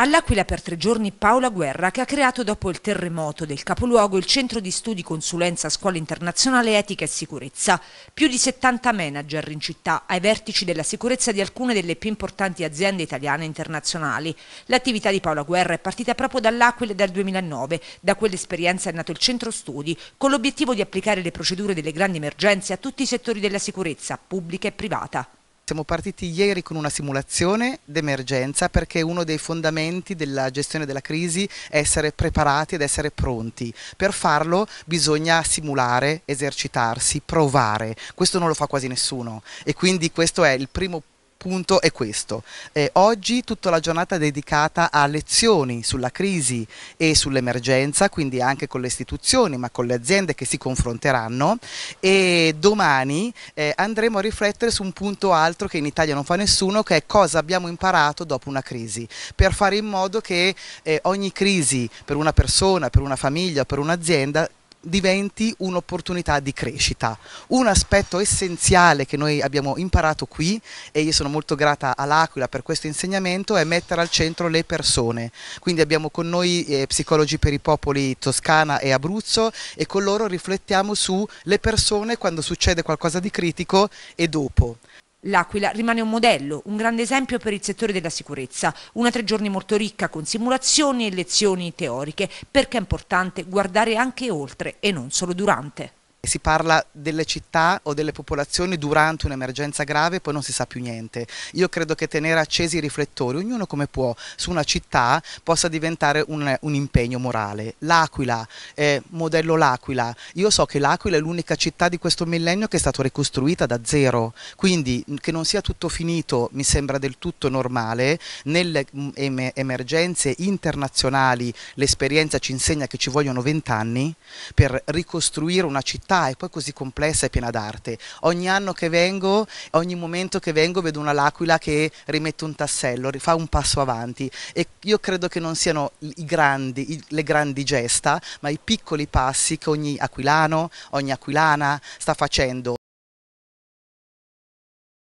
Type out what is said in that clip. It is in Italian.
All'Aquila per tre giorni Paola Guerra che ha creato dopo il terremoto del capoluogo il centro di studi consulenza scuola internazionale etica e sicurezza. Più di 70 manager in città ai vertici della sicurezza di alcune delle più importanti aziende italiane e internazionali. L'attività di Paola Guerra è partita proprio dall'Aquila dal 2009. Da quell'esperienza è nato il centro studi con l'obiettivo di applicare le procedure delle grandi emergenze a tutti i settori della sicurezza, pubblica e privata. Siamo partiti ieri con una simulazione d'emergenza perché uno dei fondamenti della gestione della crisi è essere preparati ed essere pronti. Per farlo bisogna simulare, esercitarsi, provare. Questo non lo fa quasi nessuno e quindi questo è il primo punto punto è questo. Eh, oggi tutta la giornata è dedicata a lezioni sulla crisi e sull'emergenza, quindi anche con le istituzioni, ma con le aziende che si confronteranno e domani eh, andremo a riflettere su un punto altro che in Italia non fa nessuno, che è cosa abbiamo imparato dopo una crisi, per fare in modo che eh, ogni crisi per una persona, per una famiglia, per un'azienda diventi un'opportunità di crescita. Un aspetto essenziale che noi abbiamo imparato qui, e io sono molto grata all'Aquila per questo insegnamento, è mettere al centro le persone. Quindi abbiamo con noi eh, psicologi per i popoli Toscana e Abruzzo e con loro riflettiamo sulle persone quando succede qualcosa di critico e dopo. L'Aquila rimane un modello, un grande esempio per il settore della sicurezza, una tre giorni molto ricca con simulazioni e lezioni teoriche, perché è importante guardare anche oltre e non solo durante si parla delle città o delle popolazioni durante un'emergenza grave e poi non si sa più niente. Io credo che tenere accesi i riflettori, ognuno come può, su una città possa diventare un, un impegno morale. L'Aquila, eh, modello L'Aquila, io so che l'Aquila è l'unica città di questo millennio che è stata ricostruita da zero, quindi che non sia tutto finito mi sembra del tutto normale, nelle em emergenze internazionali l'esperienza ci insegna che ci vogliono vent'anni per ricostruire una città e poi così complessa e piena d'arte. Ogni anno che vengo, ogni momento che vengo vedo una l'aquila che rimette un tassello, fa un passo avanti e io credo che non siano i grandi, i, le grandi gesta, ma i piccoli passi che ogni aquilano, ogni aquilana sta facendo.